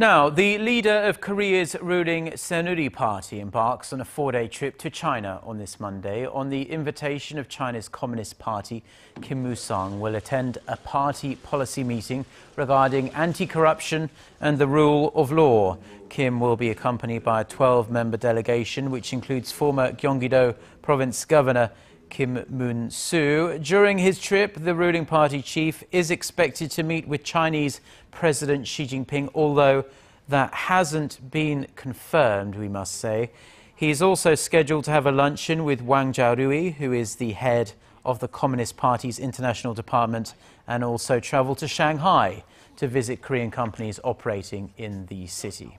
Now, the leader of Korea's ruling Senuri Party embarks on a four-day trip to China on this Monday. On the invitation of China's Communist Party, Kim Il-sung will attend a party policy meeting regarding anti-corruption and the rule of law. Kim will be accompanied by a 12-member delegation, which includes former Gyeonggi-do province governor Kim Moon Soo. During his trip, the ruling party chief is expected to meet with Chinese President Xi Jinping, although that hasn't been confirmed, we must say. He is also scheduled to have a luncheon with Wang Jiarui, who is the head of the Communist Party's international department, and also travel to Shanghai to visit Korean companies operating in the city.